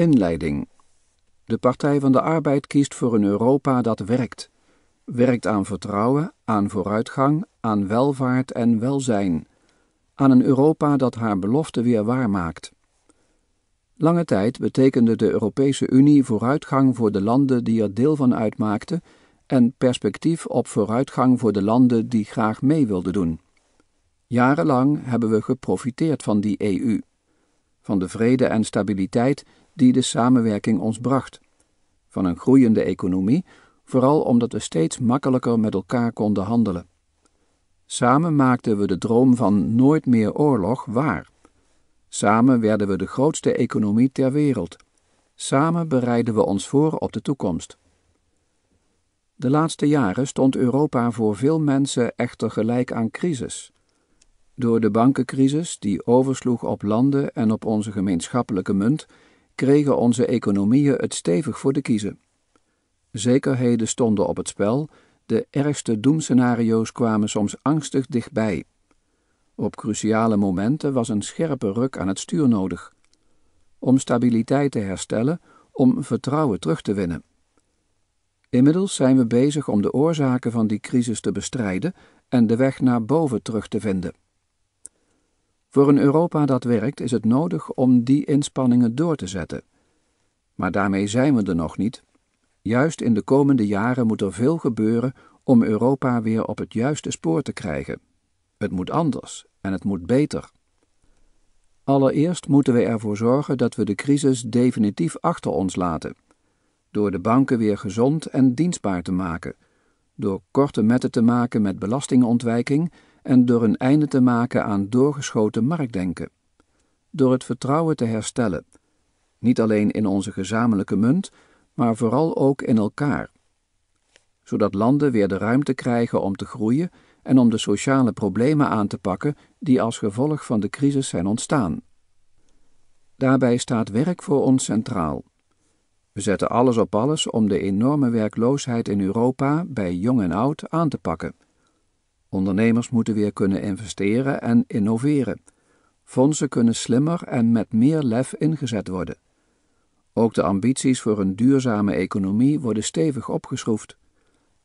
Inleiding. De Partij van de Arbeid kiest voor een Europa dat werkt. Werkt aan vertrouwen, aan vooruitgang, aan welvaart en welzijn. Aan een Europa dat haar beloften weer waarmaakt. Lange tijd betekende de Europese Unie vooruitgang voor de landen die er deel van uitmaakten en perspectief op vooruitgang voor de landen die graag mee wilden doen. Jarenlang hebben we geprofiteerd van die EU, van de vrede en stabiliteit die de samenwerking ons bracht. Van een groeiende economie, vooral omdat we steeds makkelijker met elkaar konden handelen. Samen maakten we de droom van nooit meer oorlog waar. Samen werden we de grootste economie ter wereld. Samen bereiden we ons voor op de toekomst. De laatste jaren stond Europa voor veel mensen echter gelijk aan crisis. Door de bankencrisis, die oversloeg op landen en op onze gemeenschappelijke munt, kregen onze economieën het stevig voor de kiezen. Zekerheden stonden op het spel, de ergste doemscenario's kwamen soms angstig dichtbij. Op cruciale momenten was een scherpe ruk aan het stuur nodig. Om stabiliteit te herstellen, om vertrouwen terug te winnen. Inmiddels zijn we bezig om de oorzaken van die crisis te bestrijden en de weg naar boven terug te vinden. Voor een Europa dat werkt is het nodig om die inspanningen door te zetten. Maar daarmee zijn we er nog niet. Juist in de komende jaren moet er veel gebeuren om Europa weer op het juiste spoor te krijgen. Het moet anders en het moet beter. Allereerst moeten we ervoor zorgen dat we de crisis definitief achter ons laten. Door de banken weer gezond en dienstbaar te maken. Door korte metten te maken met belastingontwijking en door een einde te maken aan doorgeschoten marktdenken. Door het vertrouwen te herstellen, niet alleen in onze gezamenlijke munt, maar vooral ook in elkaar. Zodat landen weer de ruimte krijgen om te groeien en om de sociale problemen aan te pakken die als gevolg van de crisis zijn ontstaan. Daarbij staat werk voor ons centraal. We zetten alles op alles om de enorme werkloosheid in Europa bij jong en oud aan te pakken Ondernemers moeten weer kunnen investeren en innoveren. Fondsen kunnen slimmer en met meer lef ingezet worden. Ook de ambities voor een duurzame economie worden stevig opgeschroefd.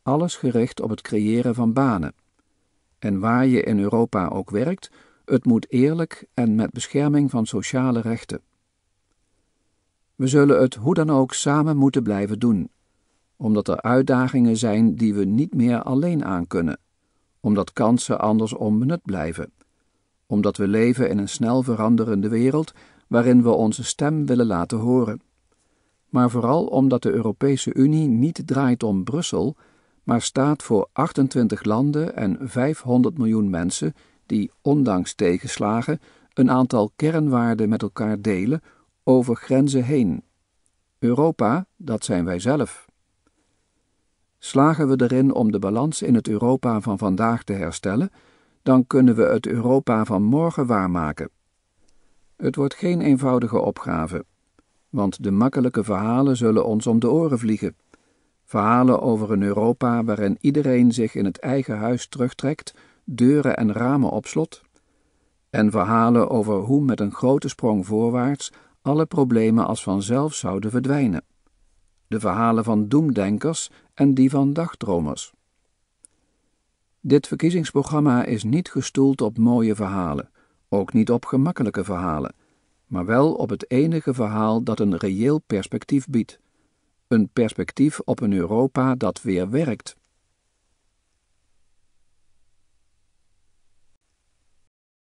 Alles gericht op het creëren van banen. En waar je in Europa ook werkt, het moet eerlijk en met bescherming van sociale rechten. We zullen het hoe dan ook samen moeten blijven doen, omdat er uitdagingen zijn die we niet meer alleen aan kunnen omdat kansen anders onbenut blijven, omdat we leven in een snel veranderende wereld waarin we onze stem willen laten horen. Maar vooral omdat de Europese Unie niet draait om Brussel, maar staat voor 28 landen en 500 miljoen mensen die, ondanks tegenslagen, een aantal kernwaarden met elkaar delen over grenzen heen. Europa, dat zijn wij zelf. Slagen we erin om de balans in het Europa van vandaag te herstellen, dan kunnen we het Europa van morgen waarmaken. Het wordt geen eenvoudige opgave, want de makkelijke verhalen zullen ons om de oren vliegen. Verhalen over een Europa waarin iedereen zich in het eigen huis terugtrekt, deuren en ramen opslot, En verhalen over hoe met een grote sprong voorwaarts alle problemen als vanzelf zouden verdwijnen de verhalen van doemdenkers en die van dagdromers. Dit verkiezingsprogramma is niet gestoeld op mooie verhalen, ook niet op gemakkelijke verhalen, maar wel op het enige verhaal dat een reëel perspectief biedt. Een perspectief op een Europa dat weer werkt.